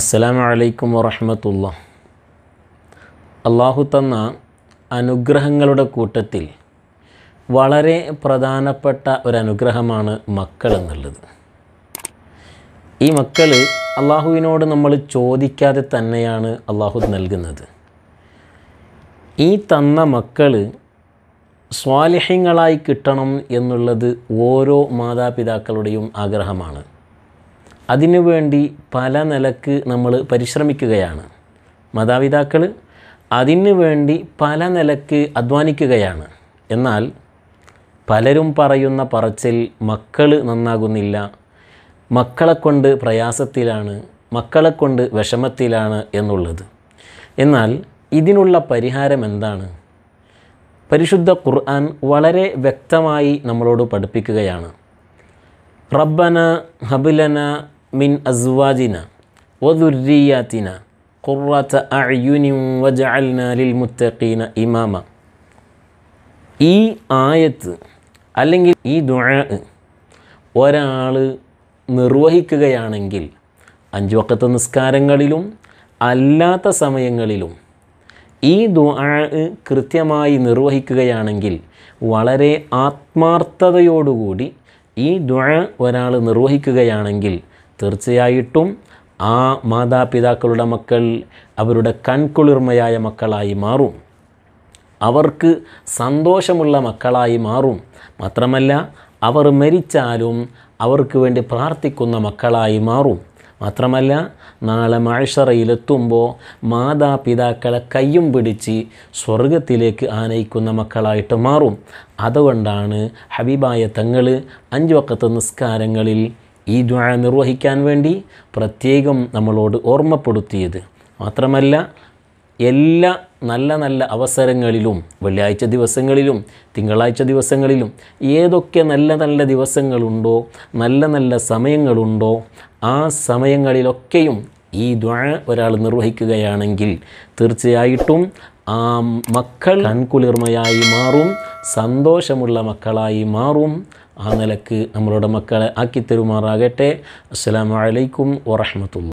അസ്സലാം വലൈക്കും വറഹമത്തുള്ള അള്ളാഹു തന്ന അനുഗ്രഹങ്ങളുടെ കൂട്ടത്തിൽ വളരെ പ്രധാനപ്പെട്ട ഒരു അനുഗ്രഹമാണ് മക്കൾ എന്നുള്ളത് ഈ മക്കൾ അള്ളാഹുവിനോട് നമ്മൾ ചോദിക്കാതെ തന്നെയാണ് അള്ളാഹു നൽകുന്നത് ഈ തന്ന മക്കൾ സ്വാലിഹ്യങ്ങളായി കിട്ടണം എന്നുള്ളത് ഓരോ മാതാപിതാക്കളുടെയും ആഗ്രഹമാണ് അതിനുവേണ്ടി പല നിലക്ക് നമ്മൾ പരിശ്രമിക്കുകയാണ് മാതാപിതാക്കൾ അതിനു വേണ്ടി പല നിലക്ക് അധ്വാനിക്കുകയാണ് എന്നാൽ പലരും പറയുന്ന പറച്ചിൽ മക്കൾ നന്നാകുന്നില്ല മക്കളെക്കൊണ്ട് പ്രയാസത്തിലാണ് മക്കളെക്കൊണ്ട് വിഷമത്തിലാണ് എന്നുള്ളത് എന്നാൽ ഇതിനുള്ള പരിഹാരം എന്താണ് പരിശുദ്ധ ഖുർആൻ വളരെ വ്യക്തമായി നമ്മളോട് പഠിപ്പിക്കുകയാണ് റബ്ബന ഹബുലന മിൻ അസ്വാജിന വദുര്രിയാത്തിന ഖുറത്ത അയുനിം വജഅൽന ലിൽ മുത്തഖീന ഇമാമ ഈ ആയത്ത് അല്ലെങ്കിൽ ഈ ദുആ ഒരാൾ നിർവഹിക്കുകയാണെങ്കിൽ അഞ്ച് വക്കത്തെ നിസ്കാരങ്ങളിലും അല്ലാത്ത സമയങ്ങളിലും ഈ ദുആ കൃത്യമായി നിർവഹിക്കുകയാണെങ്കിൽ വളരെ ആത്മാർത്ഥതയോടുകൂടി ഈ ദുആ ഒരാൾ നിർവഹിക്കുകയാണെങ്കിൽ തീർച്ചയായിട്ടും ആ മാതാപിതാക്കളുടെ മക്കൾ അവരുടെ കൺകുളിർമയായ മക്കളായി മാറും അവർക്ക് സന്തോഷമുള്ള മക്കളായി മാറും മാത്രമല്ല അവർ മരിച്ചാലും അവർക്ക് വേണ്ടി പ്രാർത്ഥിക്കുന്ന മക്കളായി മാറും മാത്രമല്ല നാളെ മഴഷറയിലെത്തുമ്പോൾ മാതാപിതാക്കളെ കയ്യും പിടിച്ച് സ്വർഗത്തിലേക്ക് ആനയിക്കുന്ന മക്കളായിട്ട് മാറും അതുകൊണ്ടാണ് ഹബീബായ തങ്ങൾ അഞ്ച് വക്കത്ത് നിസ്കാരങ്ങളിൽ ഈ ദുആ നിർവഹിക്കാൻ വേണ്ടി പ്രത്യേകം നമ്മളോട് ഓർമ്മപ്പെടുത്തിയത് മാത്രമല്ല എല്ലാ നല്ല നല്ല അവസരങ്ങളിലും വെള്ളിയാഴ്ച ദിവസങ്ങളിലും തിങ്കളാഴ്ച ദിവസങ്ങളിലും ഏതൊക്കെ നല്ല നല്ല ദിവസങ്ങളുണ്ടോ നല്ല നല്ല സമയങ്ങളുണ്ടോ ആ സമയങ്ങളിലൊക്കെയും ഈ ദുആ ഒരാൾ നിർവഹിക്കുകയാണെങ്കിൽ തീർച്ചയായിട്ടും ആ മക്കൾ കൺകുളിർമയായി മാറും സന്തോഷമുള്ള മക്കളായി മാറും ആ നിലക്ക് നമ്മളുടെ മക്കളെ ആക്കി തരുമാറാകട്ടെ അസ്സാം വലൈക്കും വറഹമത്തുള്ള